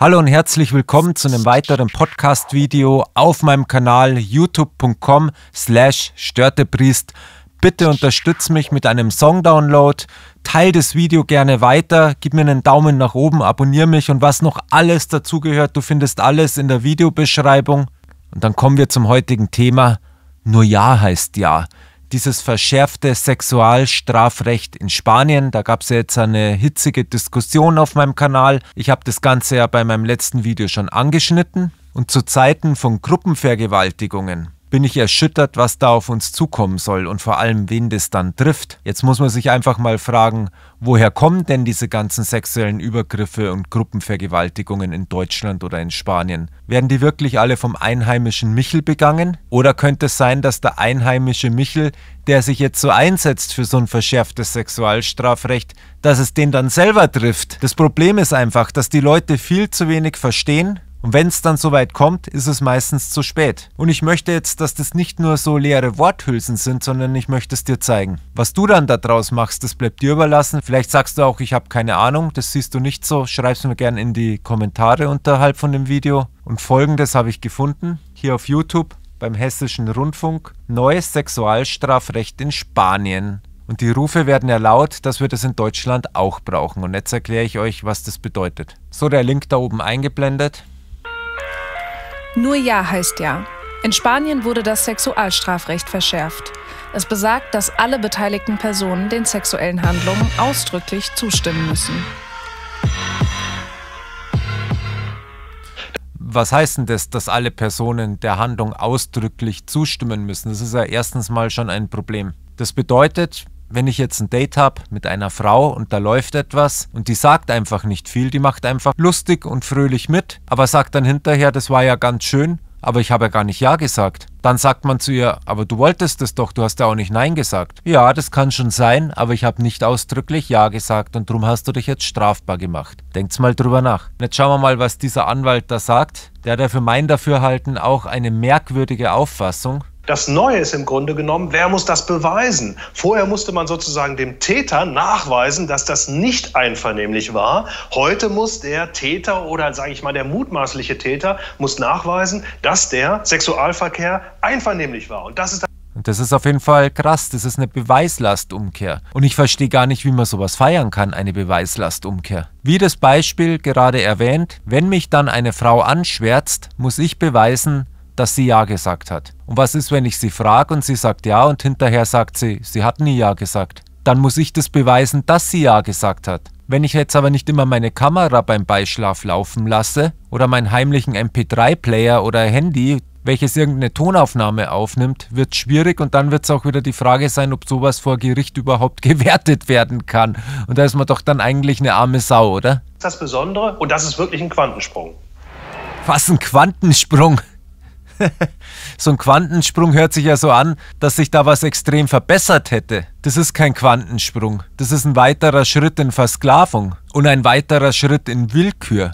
Hallo und herzlich willkommen zu einem weiteren Podcast-Video auf meinem Kanal youtube.com slash störtepriest. Bitte unterstütze mich mit einem Song-Download, teile das Video gerne weiter, gib mir einen Daumen nach oben, abonniere mich und was noch alles dazugehört, du findest alles in der Videobeschreibung. Und dann kommen wir zum heutigen Thema. Nur Ja heißt Ja dieses verschärfte Sexualstrafrecht in Spanien. Da gab es ja jetzt eine hitzige Diskussion auf meinem Kanal. Ich habe das Ganze ja bei meinem letzten Video schon angeschnitten. Und zu Zeiten von Gruppenvergewaltigungen bin ich erschüttert, was da auf uns zukommen soll und vor allem, wen das dann trifft. Jetzt muss man sich einfach mal fragen, woher kommen denn diese ganzen sexuellen Übergriffe und Gruppenvergewaltigungen in Deutschland oder in Spanien? Werden die wirklich alle vom einheimischen Michel begangen? Oder könnte es sein, dass der einheimische Michel, der sich jetzt so einsetzt für so ein verschärftes Sexualstrafrecht, dass es den dann selber trifft? Das Problem ist einfach, dass die Leute viel zu wenig verstehen, und wenn es dann soweit kommt, ist es meistens zu spät. Und ich möchte jetzt, dass das nicht nur so leere Worthülsen sind, sondern ich möchte es dir zeigen. Was du dann daraus machst, das bleibt dir überlassen. Vielleicht sagst du auch, ich habe keine Ahnung, das siehst du nicht so. Schreib es mir gerne in die Kommentare unterhalb von dem Video. Und folgendes habe ich gefunden, hier auf YouTube beim Hessischen Rundfunk. Neues Sexualstrafrecht in Spanien. Und die Rufe werden ja laut, dass wir das in Deutschland auch brauchen. Und jetzt erkläre ich euch, was das bedeutet. So, der Link da oben eingeblendet. Nur Ja heißt Ja. In Spanien wurde das Sexualstrafrecht verschärft. Es besagt, dass alle beteiligten Personen den sexuellen Handlungen ausdrücklich zustimmen müssen. Was heißt denn das, dass alle Personen der Handlung ausdrücklich zustimmen müssen? Das ist ja erstens mal schon ein Problem. Das bedeutet, wenn ich jetzt ein Date habe mit einer Frau und da läuft etwas und die sagt einfach nicht viel, die macht einfach lustig und fröhlich mit, aber sagt dann hinterher, das war ja ganz schön, aber ich habe ja gar nicht Ja gesagt. Dann sagt man zu ihr, aber du wolltest es doch, du hast ja auch nicht Nein gesagt. Ja, das kann schon sein, aber ich habe nicht ausdrücklich Ja gesagt und darum hast du dich jetzt strafbar gemacht. Denkt's mal drüber nach. Jetzt schauen wir mal, was dieser Anwalt da sagt. Der hat ja für mein Dafürhalten auch eine merkwürdige Auffassung. Das Neue ist im Grunde genommen, wer muss das beweisen? Vorher musste man sozusagen dem Täter nachweisen, dass das nicht einvernehmlich war. Heute muss der Täter oder sage ich mal der mutmaßliche Täter muss nachweisen, dass der Sexualverkehr einvernehmlich war. Und das ist das ist auf jeden Fall krass. Das ist eine Beweislastumkehr. Und ich verstehe gar nicht, wie man sowas feiern kann, eine Beweislastumkehr. Wie das Beispiel gerade erwähnt, wenn mich dann eine Frau anschwärzt, muss ich beweisen, dass sie Ja gesagt hat. Und was ist, wenn ich sie frage und sie sagt Ja und hinterher sagt sie, sie hat nie Ja gesagt? Dann muss ich das beweisen, dass sie Ja gesagt hat. Wenn ich jetzt aber nicht immer meine Kamera beim Beischlaf laufen lasse oder meinen heimlichen MP3-Player oder Handy, welches irgendeine Tonaufnahme aufnimmt, wird schwierig und dann wird es auch wieder die Frage sein, ob sowas vor Gericht überhaupt gewertet werden kann. Und da ist man doch dann eigentlich eine arme Sau, oder? Das Besondere und das ist wirklich ein Quantensprung. Was ein Quantensprung. so ein Quantensprung hört sich ja so an, dass sich da was extrem verbessert hätte. Das ist kein Quantensprung. Das ist ein weiterer Schritt in Versklavung und ein weiterer Schritt in Willkür.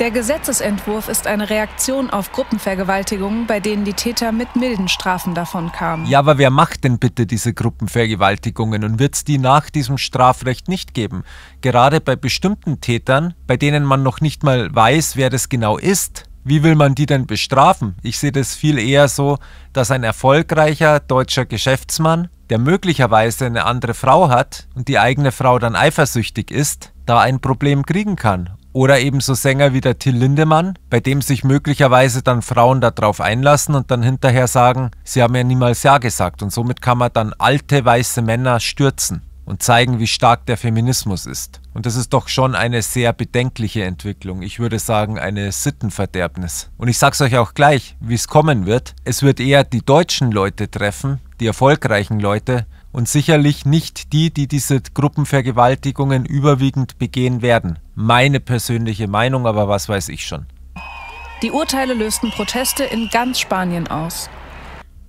Der Gesetzesentwurf ist eine Reaktion auf Gruppenvergewaltigungen, bei denen die Täter mit milden Strafen davon kamen. Ja, aber wer macht denn bitte diese Gruppenvergewaltigungen und wird es die nach diesem Strafrecht nicht geben? Gerade bei bestimmten Tätern, bei denen man noch nicht mal weiß, wer das genau ist, wie will man die denn bestrafen? Ich sehe das viel eher so, dass ein erfolgreicher deutscher Geschäftsmann, der möglicherweise eine andere Frau hat und die eigene Frau dann eifersüchtig ist, da ein Problem kriegen kann. Oder ebenso Sänger wie der Till Lindemann, bei dem sich möglicherweise dann Frauen darauf einlassen und dann hinterher sagen, sie haben ja niemals Ja gesagt. Und somit kann man dann alte weiße Männer stürzen und zeigen, wie stark der Feminismus ist. Und das ist doch schon eine sehr bedenkliche Entwicklung. Ich würde sagen, eine Sittenverderbnis. Und ich sag's euch auch gleich, wie es kommen wird. Es wird eher die deutschen Leute treffen, die erfolgreichen Leute, und sicherlich nicht die, die diese Gruppenvergewaltigungen überwiegend begehen werden. Meine persönliche Meinung, aber was weiß ich schon. Die Urteile lösten Proteste in ganz Spanien aus.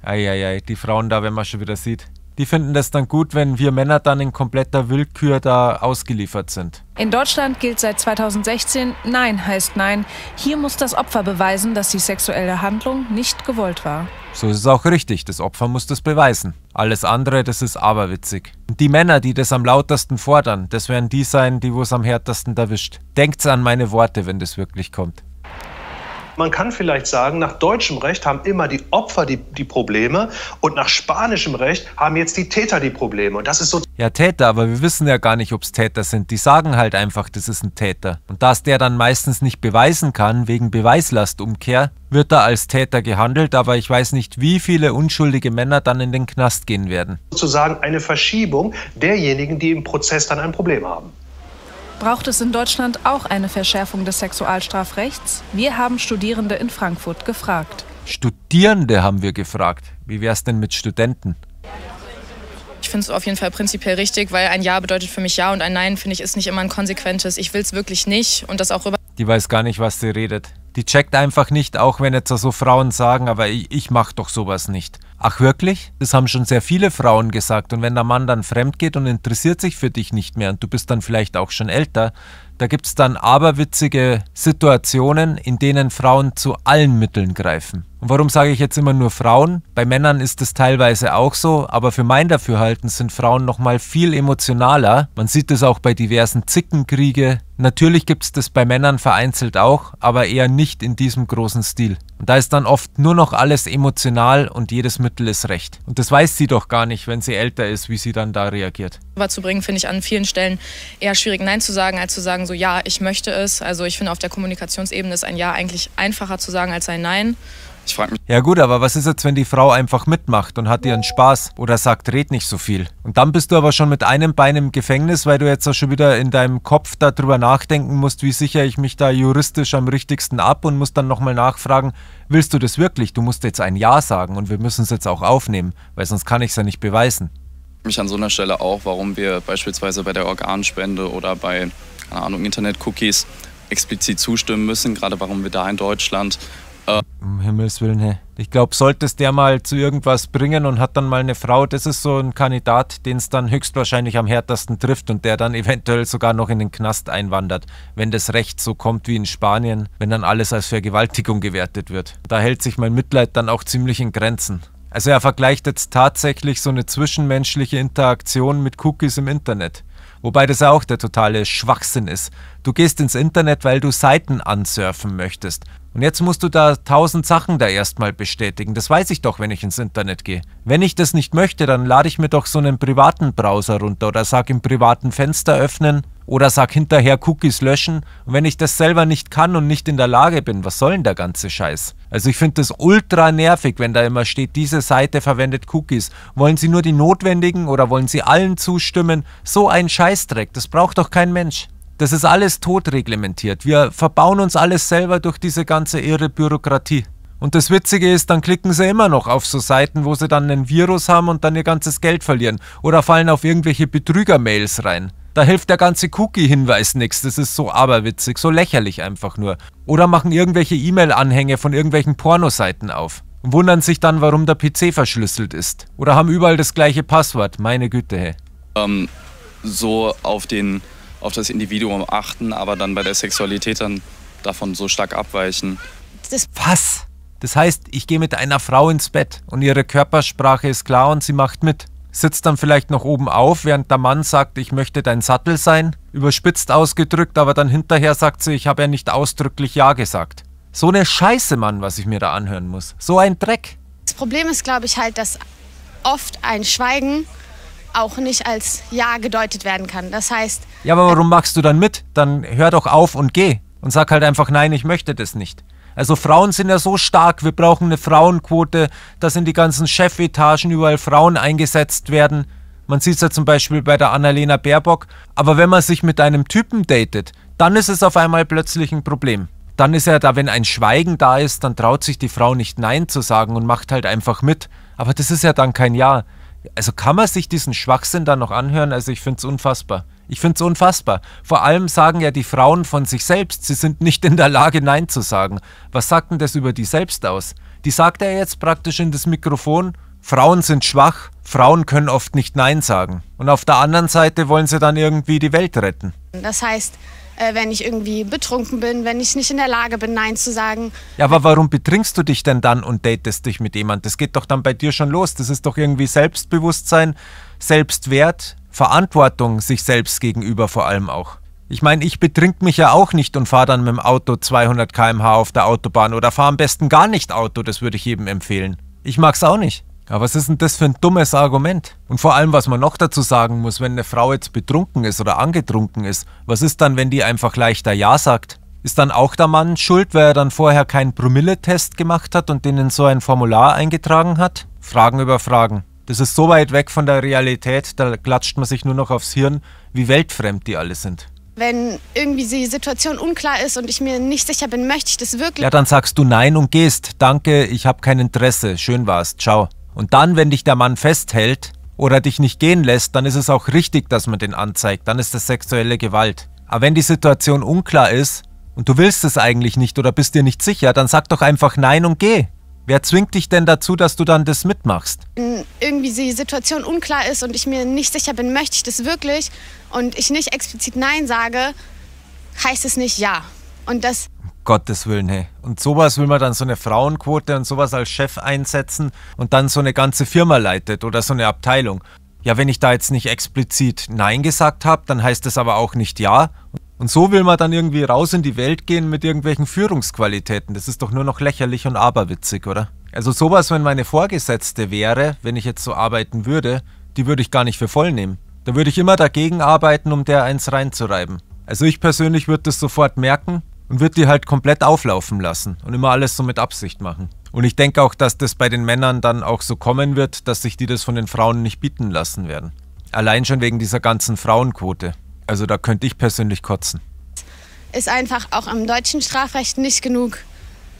Eieiei, die Frauen da, wenn man schon wieder sieht die finden das dann gut, wenn wir Männer dann in kompletter Willkür da ausgeliefert sind. In Deutschland gilt seit 2016 Nein heißt Nein. Hier muss das Opfer beweisen, dass die sexuelle Handlung nicht gewollt war. So ist es auch richtig, das Opfer muss das beweisen. Alles andere, das ist aberwitzig. Und die Männer, die das am lautesten fordern, das werden die sein, die wo es am härtesten erwischt. Denkt's an meine Worte, wenn das wirklich kommt. Man kann vielleicht sagen, nach deutschem Recht haben immer die Opfer die, die Probleme und nach spanischem Recht haben jetzt die Täter die Probleme. Und das ist so. Ja, Täter, aber wir wissen ja gar nicht, ob es Täter sind. Die sagen halt einfach, das ist ein Täter. Und dass der dann meistens nicht beweisen kann, wegen Beweislastumkehr, wird da als Täter gehandelt, aber ich weiß nicht, wie viele unschuldige Männer dann in den Knast gehen werden. Sozusagen eine Verschiebung derjenigen, die im Prozess dann ein Problem haben. Braucht es in Deutschland auch eine Verschärfung des Sexualstrafrechts? Wir haben Studierende in Frankfurt gefragt. Studierende haben wir gefragt. Wie wäre es denn mit Studenten? Ich finde es auf jeden Fall prinzipiell richtig, weil ein Ja bedeutet für mich Ja und ein Nein, finde ich, ist nicht immer ein konsequentes. Ich will es wirklich nicht und das auch rüber. Die weiß gar nicht, was sie redet. Die checkt einfach nicht, auch wenn jetzt so Frauen sagen, aber ich, ich mache doch sowas nicht. Ach wirklich? Das haben schon sehr viele Frauen gesagt. Und wenn der Mann dann fremd geht und interessiert sich für dich nicht mehr und du bist dann vielleicht auch schon älter, da gibt es dann aberwitzige Situationen, in denen Frauen zu allen Mitteln greifen. Und warum sage ich jetzt immer nur Frauen? Bei Männern ist es teilweise auch so, aber für mein Dafürhalten sind Frauen nochmal viel emotionaler. Man sieht es auch bei diversen Zickenkriege, Natürlich gibt es das bei Männern vereinzelt auch, aber eher nicht in diesem großen Stil. Und da ist dann oft nur noch alles emotional und jedes Mittel ist recht. Und das weiß sie doch gar nicht, wenn sie älter ist, wie sie dann da reagiert. Aber zu bringen finde ich an vielen Stellen eher schwierig, Nein zu sagen, als zu sagen, so ja, ich möchte es. Also ich finde, auf der Kommunikationsebene ist ein Ja eigentlich einfacher zu sagen als ein Nein. Ich frage mich. Ja gut, aber was ist jetzt, wenn die Frau einfach mitmacht und hat ihren Spaß oder sagt, red nicht so viel? Und dann bist du aber schon mit einem Bein im Gefängnis, weil du jetzt auch schon wieder in deinem Kopf darüber nachdenken musst, wie sichere ich mich da juristisch am richtigsten ab und musst dann nochmal nachfragen, willst du das wirklich? Du musst jetzt ein Ja sagen und wir müssen es jetzt auch aufnehmen, weil sonst kann ich es ja nicht beweisen. Mich an so einer Stelle auch, warum wir beispielsweise bei der Organspende oder bei, keine Ahnung, Internet-Cookies explizit zustimmen müssen, gerade warum wir da in Deutschland um Himmels Willen, hä? Ich glaube, es der mal zu irgendwas bringen und hat dann mal eine Frau, das ist so ein Kandidat, den es dann höchstwahrscheinlich am härtesten trifft und der dann eventuell sogar noch in den Knast einwandert, wenn das Recht so kommt wie in Spanien, wenn dann alles als Vergewaltigung gewertet wird. Da hält sich mein Mitleid dann auch ziemlich in Grenzen. Also er vergleicht jetzt tatsächlich so eine zwischenmenschliche Interaktion mit Cookies im Internet. Wobei das auch der totale Schwachsinn ist. Du gehst ins Internet, weil du Seiten ansurfen möchtest. Und jetzt musst du da tausend Sachen da erstmal bestätigen. Das weiß ich doch, wenn ich ins Internet gehe. Wenn ich das nicht möchte, dann lade ich mir doch so einen privaten Browser runter oder sag im privaten Fenster öffnen, oder sag hinterher Cookies löschen. Und wenn ich das selber nicht kann und nicht in der Lage bin, was soll denn der ganze Scheiß? Also ich finde das ultra nervig, wenn da immer steht, diese Seite verwendet Cookies. Wollen Sie nur die notwendigen oder wollen Sie allen zustimmen? So ein Scheißdreck, das braucht doch kein Mensch. Das ist alles totreglementiert. Wir verbauen uns alles selber durch diese ganze irre Bürokratie. Und das Witzige ist, dann klicken sie immer noch auf so Seiten, wo sie dann einen Virus haben und dann ihr ganzes Geld verlieren oder fallen auf irgendwelche Betrüger-Mails rein. Da hilft der ganze Cookie-Hinweis nichts. Das ist so aberwitzig, so lächerlich einfach nur. Oder machen irgendwelche E-Mail-Anhänge von irgendwelchen Pornoseiten auf. Und wundern sich dann, warum der PC verschlüsselt ist. Oder haben überall das gleiche Passwort. Meine Güte, hä? Ähm, so auf, den, auf das Individuum achten, aber dann bei der Sexualität dann davon so stark abweichen. Das Was? Das heißt, ich gehe mit einer Frau ins Bett und ihre Körpersprache ist klar und sie macht mit sitzt dann vielleicht noch oben auf, während der Mann sagt, ich möchte dein Sattel sein, überspitzt ausgedrückt, aber dann hinterher sagt sie, ich habe ja nicht ausdrücklich Ja gesagt. So eine Scheiße, Mann, was ich mir da anhören muss. So ein Dreck. Das Problem ist, glaube ich, halt, dass oft ein Schweigen auch nicht als Ja gedeutet werden kann. Das heißt. Ja, aber äh, warum machst du dann mit? Dann hör doch auf und geh. Und sag halt einfach, nein, ich möchte das nicht. Also Frauen sind ja so stark, wir brauchen eine Frauenquote, dass in die ganzen Chefetagen überall Frauen eingesetzt werden. Man sieht es ja zum Beispiel bei der Annalena Baerbock. Aber wenn man sich mit einem Typen datet, dann ist es auf einmal plötzlich ein Problem. Dann ist ja da, wenn ein Schweigen da ist, dann traut sich die Frau nicht Nein zu sagen und macht halt einfach mit. Aber das ist ja dann kein Ja. Also kann man sich diesen Schwachsinn dann noch anhören? Also ich finde es unfassbar. Ich finde es unfassbar. Vor allem sagen ja die Frauen von sich selbst, sie sind nicht in der Lage, Nein zu sagen. Was sagt denn das über die selbst aus? Die sagt er jetzt praktisch in das Mikrofon, Frauen sind schwach, Frauen können oft nicht Nein sagen. Und auf der anderen Seite wollen sie dann irgendwie die Welt retten. Das heißt, äh, wenn ich irgendwie betrunken bin, wenn ich nicht in der Lage bin, Nein zu sagen. Ja, aber warum betrinkst du dich denn dann und datest dich mit jemandem? Das geht doch dann bei dir schon los. Das ist doch irgendwie Selbstbewusstsein, Selbstwert, Verantwortung sich selbst gegenüber vor allem auch. Ich meine, ich betrink mich ja auch nicht und fahre dann mit dem Auto 200 km/h auf der Autobahn oder fahre am besten gar nicht Auto, das würde ich jedem empfehlen. Ich mag's auch nicht. Aber was ist denn das für ein dummes Argument? Und vor allem, was man noch dazu sagen muss, wenn eine Frau jetzt betrunken ist oder angetrunken ist, was ist dann, wenn die einfach leichter Ja sagt? Ist dann auch der Mann schuld, weil er dann vorher keinen Promilletest gemacht hat und denen so ein Formular eingetragen hat? Fragen über Fragen. Das ist so weit weg von der Realität, da klatscht man sich nur noch aufs Hirn, wie weltfremd die alle sind. Wenn irgendwie die Situation unklar ist und ich mir nicht sicher bin, möchte ich das wirklich. Ja, dann sagst du nein und gehst. Danke, ich habe kein Interesse. Schön war's. Ciao. Und dann, wenn dich der Mann festhält oder dich nicht gehen lässt, dann ist es auch richtig, dass man den anzeigt. Dann ist das sexuelle Gewalt. Aber wenn die Situation unklar ist und du willst es eigentlich nicht oder bist dir nicht sicher, dann sag doch einfach nein und geh. Wer zwingt dich denn dazu, dass du dann das mitmachst? Irgendwie die Situation unklar ist und ich mir nicht sicher bin, möchte ich das wirklich und ich nicht explizit Nein sage, heißt es nicht Ja. Und das. Um Gottes Willen, hey. Und sowas will man dann so eine Frauenquote und sowas als Chef einsetzen und dann so eine ganze Firma leitet oder so eine Abteilung. Ja, wenn ich da jetzt nicht explizit Nein gesagt habe, dann heißt es aber auch nicht Ja. Und so will man dann irgendwie raus in die Welt gehen mit irgendwelchen Führungsqualitäten. Das ist doch nur noch lächerlich und aberwitzig, oder? Also sowas, wenn meine Vorgesetzte wäre, wenn ich jetzt so arbeiten würde, die würde ich gar nicht für voll nehmen. Da würde ich immer dagegen arbeiten, um der eins reinzureiben. Also ich persönlich würde das sofort merken und würde die halt komplett auflaufen lassen und immer alles so mit Absicht machen. Und ich denke auch, dass das bei den Männern dann auch so kommen wird, dass sich die das von den Frauen nicht bieten lassen werden. Allein schon wegen dieser ganzen Frauenquote. Also da könnte ich persönlich kotzen. Ist einfach auch am deutschen Strafrecht nicht genug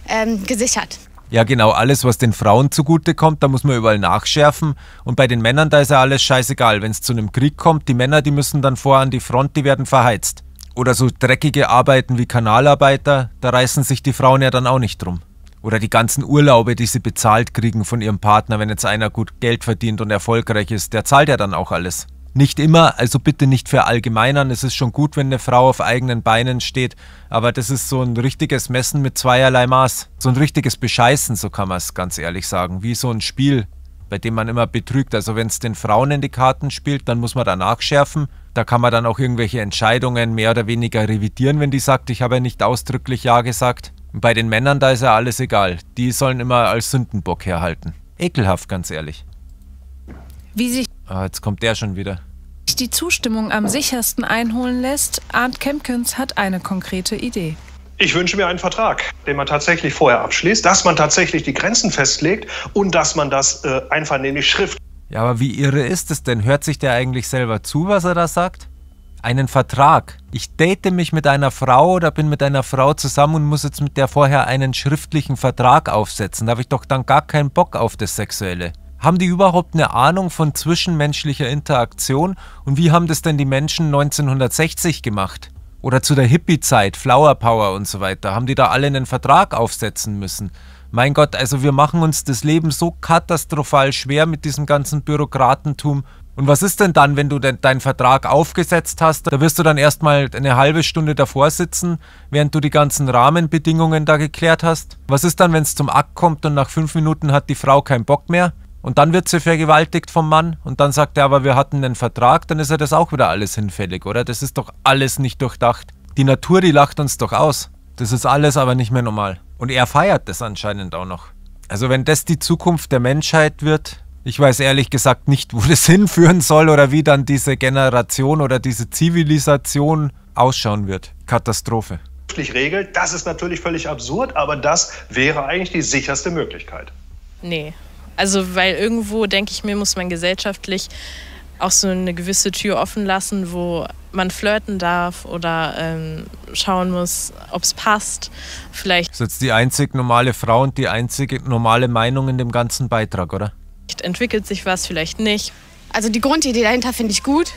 ähm, gesichert. Ja, genau, alles, was den Frauen zugutekommt, da muss man überall nachschärfen. Und bei den Männern, da ist ja alles scheißegal. Wenn es zu einem Krieg kommt, die Männer, die müssen dann vorher an die Front, die werden verheizt. Oder so dreckige Arbeiten wie Kanalarbeiter, da reißen sich die Frauen ja dann auch nicht drum. Oder die ganzen Urlaube, die sie bezahlt kriegen von ihrem Partner, wenn jetzt einer gut Geld verdient und erfolgreich ist, der zahlt ja dann auch alles. Nicht immer, also bitte nicht verallgemeinern. Es ist schon gut, wenn eine Frau auf eigenen Beinen steht, aber das ist so ein richtiges Messen mit zweierlei Maß. So ein richtiges Bescheißen, so kann man es ganz ehrlich sagen. Wie so ein Spiel, bei dem man immer betrügt. Also wenn es den Frauen in die Karten spielt, dann muss man da nachschärfen. Da kann man dann auch irgendwelche Entscheidungen mehr oder weniger revidieren, wenn die sagt, ich habe ja nicht ausdrücklich Ja gesagt. Und bei den Männern, da ist ja alles egal. Die sollen immer als Sündenbock herhalten. Ekelhaft, ganz ehrlich. Wie sich. Ah, jetzt kommt der schon wieder die Zustimmung am sichersten einholen lässt, Arndt Kempkens hat eine konkrete Idee. Ich wünsche mir einen Vertrag, den man tatsächlich vorher abschließt, dass man tatsächlich die Grenzen festlegt und dass man das äh, einvernehmlich schrift. Ja, aber wie irre ist es denn? Hört sich der eigentlich selber zu, was er da sagt? Einen Vertrag. Ich date mich mit einer Frau oder bin mit einer Frau zusammen und muss jetzt mit der vorher einen schriftlichen Vertrag aufsetzen. Da habe ich doch dann gar keinen Bock auf das Sexuelle. Haben die überhaupt eine Ahnung von zwischenmenschlicher Interaktion? Und wie haben das denn die Menschen 1960 gemacht? Oder zu der Hippie-Zeit, Flower Power und so weiter? Haben die da alle einen Vertrag aufsetzen müssen? Mein Gott, also wir machen uns das Leben so katastrophal schwer mit diesem ganzen Bürokratentum. Und was ist denn dann, wenn du deinen Vertrag aufgesetzt hast? Da wirst du dann erstmal eine halbe Stunde davor sitzen, während du die ganzen Rahmenbedingungen da geklärt hast. Was ist dann, wenn es zum Akt kommt und nach fünf Minuten hat die Frau keinen Bock mehr? Und dann wird sie vergewaltigt vom Mann und dann sagt er aber, wir hatten einen Vertrag, dann ist ja das auch wieder alles hinfällig, oder? Das ist doch alles nicht durchdacht. Die Natur, die lacht uns doch aus. Das ist alles aber nicht mehr normal. Und er feiert das anscheinend auch noch. Also wenn das die Zukunft der Menschheit wird, ich weiß ehrlich gesagt nicht, wo das hinführen soll oder wie dann diese Generation oder diese Zivilisation ausschauen wird. Katastrophe. Regelt, das ist natürlich völlig absurd, aber das wäre eigentlich die sicherste Möglichkeit. Nee, also weil irgendwo, denke ich mir, muss man gesellschaftlich auch so eine gewisse Tür offen lassen, wo man flirten darf oder ähm, schauen muss, ob es passt. Vielleicht. Das ist jetzt die einzig normale Frau und die einzige normale Meinung in dem ganzen Beitrag, oder? Vielleicht entwickelt sich was, vielleicht nicht. Also die Grundidee dahinter finde ich gut.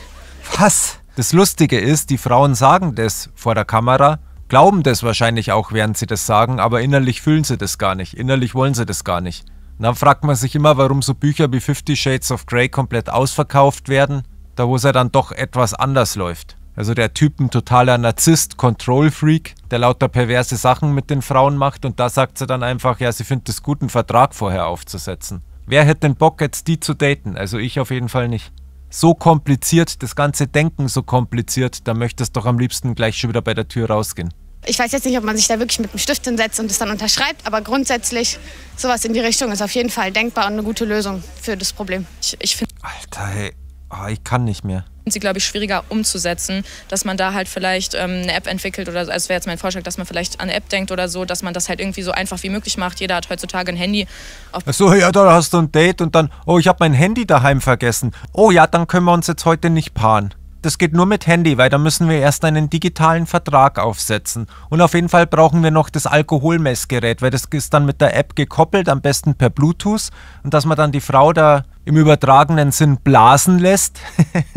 Was? Das Lustige ist, die Frauen sagen das vor der Kamera, glauben das wahrscheinlich auch, während sie das sagen, aber innerlich fühlen sie das gar nicht. Innerlich wollen sie das gar nicht. Und dann fragt man sich immer, warum so Bücher wie Fifty Shades of Grey komplett ausverkauft werden, da wo es ja dann doch etwas anders läuft. Also der Typ ein totaler Narzisst, Control-Freak, der lauter perverse Sachen mit den Frauen macht und da sagt sie dann einfach, ja, sie findet es gut, einen Vertrag vorher aufzusetzen. Wer hätte den Bock, jetzt die zu daten? Also ich auf jeden Fall nicht. So kompliziert, das ganze Denken so kompliziert, da möchtest doch am liebsten gleich schon wieder bei der Tür rausgehen. Ich weiß jetzt nicht, ob man sich da wirklich mit dem Stift hinsetzt und es dann unterschreibt, aber grundsätzlich sowas in die Richtung ist auf jeden Fall denkbar und eine gute Lösung für das Problem. Ich, ich Alter, ey. Oh, ah, ich kann nicht mehr. Sie, glaube ich, schwieriger umzusetzen, dass man da halt vielleicht ähm, eine App entwickelt oder als wäre jetzt mein Vorschlag, dass man vielleicht an eine App denkt oder so, dass man das halt irgendwie so einfach wie möglich macht. Jeder hat heutzutage ein Handy. Ach so, ja, da hast du ein Date und dann, oh, ich habe mein Handy daheim vergessen. Oh ja, dann können wir uns jetzt heute nicht paaren das geht nur mit Handy, weil da müssen wir erst einen digitalen Vertrag aufsetzen. Und auf jeden Fall brauchen wir noch das Alkoholmessgerät, weil das ist dann mit der App gekoppelt, am besten per Bluetooth. Und dass man dann die Frau da im übertragenen Sinn blasen lässt.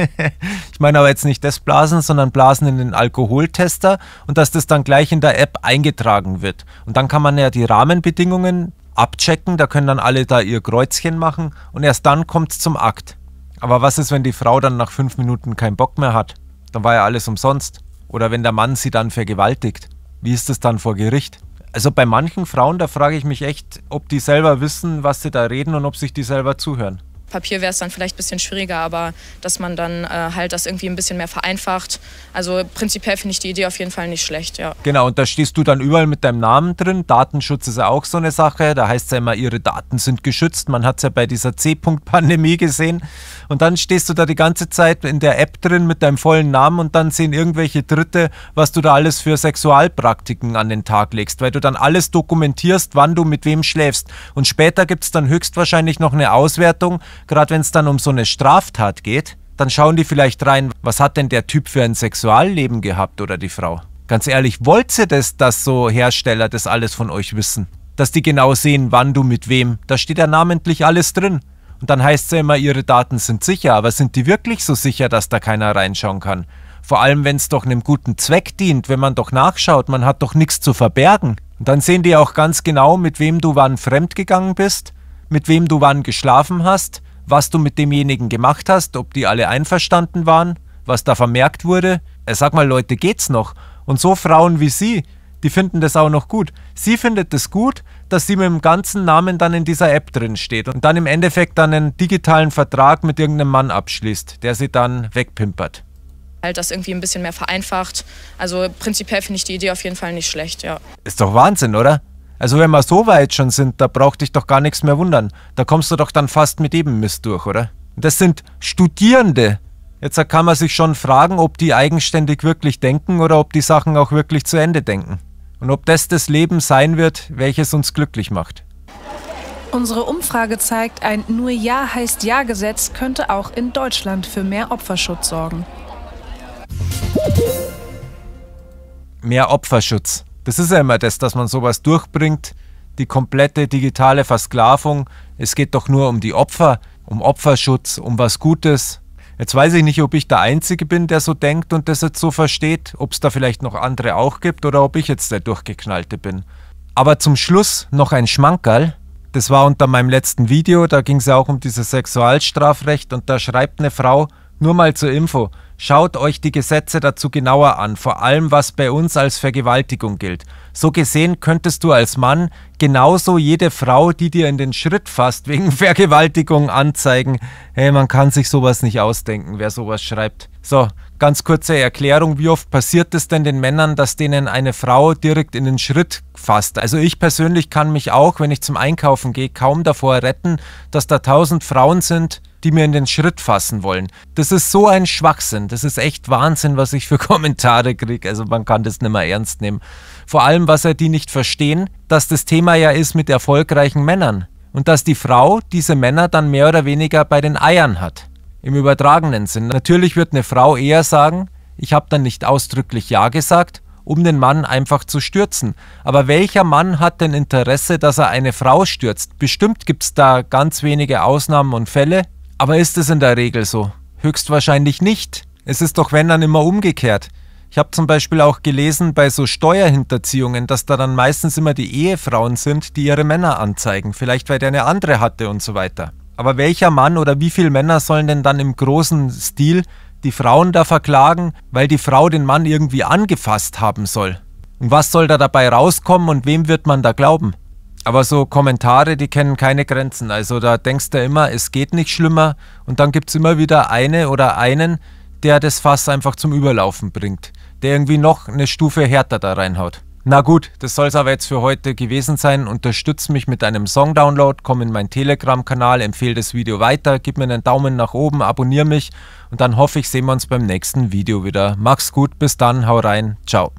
ich meine aber jetzt nicht das Blasen, sondern Blasen in den Alkoholtester und dass das dann gleich in der App eingetragen wird. Und dann kann man ja die Rahmenbedingungen abchecken, da können dann alle da ihr Kreuzchen machen und erst dann kommt es zum Akt. Aber was ist, wenn die Frau dann nach fünf Minuten keinen Bock mehr hat? Dann war ja alles umsonst. Oder wenn der Mann sie dann vergewaltigt? Wie ist das dann vor Gericht? Also bei manchen Frauen, da frage ich mich echt, ob die selber wissen, was sie da reden und ob sich die selber zuhören. Papier wäre es dann vielleicht ein bisschen schwieriger, aber dass man dann äh, halt das irgendwie ein bisschen mehr vereinfacht. Also prinzipiell finde ich die Idee auf jeden Fall nicht schlecht, ja. Genau, und da stehst du dann überall mit deinem Namen drin. Datenschutz ist ja auch so eine Sache. Da heißt es ja immer, ihre Daten sind geschützt. Man hat es ja bei dieser C-Punkt-Pandemie gesehen. Und dann stehst du da die ganze Zeit in der App drin mit deinem vollen Namen und dann sehen irgendwelche Dritte, was du da alles für Sexualpraktiken an den Tag legst, weil du dann alles dokumentierst, wann du mit wem schläfst. Und später gibt es dann höchstwahrscheinlich noch eine Auswertung, gerade wenn es dann um so eine Straftat geht, dann schauen die vielleicht rein, was hat denn der Typ für ein Sexualleben gehabt oder die Frau. Ganz ehrlich, wollt ihr das, dass so Hersteller das alles von euch wissen? Dass die genau sehen, wann du mit wem. Da steht ja namentlich alles drin. Und dann heißt es ja immer, ihre Daten sind sicher, aber sind die wirklich so sicher, dass da keiner reinschauen kann? Vor allem, wenn es doch einem guten Zweck dient, wenn man doch nachschaut, man hat doch nichts zu verbergen. Und dann sehen die auch ganz genau, mit wem du wann fremdgegangen bist, mit wem du wann geschlafen hast, was du mit demjenigen gemacht hast, ob die alle einverstanden waren, was da vermerkt wurde. Äh, sag mal, Leute, geht's noch? Und so Frauen wie sie, die finden das auch noch gut. Sie findet es das gut, dass sie mit dem ganzen Namen dann in dieser App drin steht und dann im Endeffekt dann einen digitalen Vertrag mit irgendeinem Mann abschließt, der sie dann wegpimpert. Halt das irgendwie ein bisschen mehr vereinfacht. Also prinzipiell finde ich die Idee auf jeden Fall nicht schlecht, ja. Ist doch Wahnsinn, oder? Also wenn wir so weit schon sind, da braucht dich doch gar nichts mehr wundern. Da kommst du doch dann fast mit jedem Mist durch, oder? Das sind Studierende. Jetzt kann man sich schon fragen, ob die eigenständig wirklich denken oder ob die Sachen auch wirklich zu Ende denken. Und ob das das Leben sein wird, welches uns glücklich macht. Unsere Umfrage zeigt, ein Nur Ja heißt Ja-Gesetz könnte auch in Deutschland für mehr Opferschutz sorgen. Mehr Opferschutz. Das ist ja immer das, dass man sowas durchbringt, die komplette digitale Versklavung. Es geht doch nur um die Opfer, um Opferschutz, um was Gutes. Jetzt weiß ich nicht, ob ich der Einzige bin, der so denkt und das jetzt so versteht, ob es da vielleicht noch andere auch gibt oder ob ich jetzt der Durchgeknallte bin. Aber zum Schluss noch ein Schmankerl. Das war unter meinem letzten Video, da ging es ja auch um dieses Sexualstrafrecht und da schreibt eine Frau, nur mal zur Info, Schaut euch die Gesetze dazu genauer an, vor allem was bei uns als Vergewaltigung gilt. So gesehen könntest du als Mann genauso jede Frau, die dir in den Schritt fasst, wegen Vergewaltigung anzeigen. Hey, man kann sich sowas nicht ausdenken, wer sowas schreibt. So, Ganz kurze Erklärung, wie oft passiert es denn den Männern, dass denen eine Frau direkt in den Schritt fasst? Also ich persönlich kann mich auch, wenn ich zum Einkaufen gehe, kaum davor retten, dass da tausend Frauen sind, die mir in den Schritt fassen wollen. Das ist so ein Schwachsinn, das ist echt Wahnsinn, was ich für Kommentare kriege. Also man kann das nicht mehr ernst nehmen. Vor allem, was er die nicht verstehen, dass das Thema ja ist mit erfolgreichen Männern und dass die Frau diese Männer dann mehr oder weniger bei den Eiern hat im übertragenen Sinn. Natürlich wird eine Frau eher sagen, ich habe dann nicht ausdrücklich Ja gesagt, um den Mann einfach zu stürzen. Aber welcher Mann hat denn Interesse, dass er eine Frau stürzt? Bestimmt gibt es da ganz wenige Ausnahmen und Fälle, aber ist es in der Regel so? Höchstwahrscheinlich nicht. Es ist doch wenn dann immer umgekehrt. Ich habe zum Beispiel auch gelesen bei so Steuerhinterziehungen, dass da dann meistens immer die Ehefrauen sind, die ihre Männer anzeigen, vielleicht weil der eine andere hatte und so weiter. Aber welcher Mann oder wie viele Männer sollen denn dann im großen Stil die Frauen da verklagen, weil die Frau den Mann irgendwie angefasst haben soll? Und was soll da dabei rauskommen und wem wird man da glauben? Aber so Kommentare, die kennen keine Grenzen. Also da denkst du immer, es geht nicht schlimmer und dann gibt es immer wieder eine oder einen, der das Fass einfach zum Überlaufen bringt, der irgendwie noch eine Stufe härter da reinhaut. Na gut, das soll es aber jetzt für heute gewesen sein. Unterstütz mich mit einem Song-Download, komm in meinen Telegram-Kanal, empfehle das Video weiter, gib mir einen Daumen nach oben, abonniere mich und dann hoffe ich, sehen wir uns beim nächsten Video wieder. Mach's gut, bis dann, hau rein, ciao.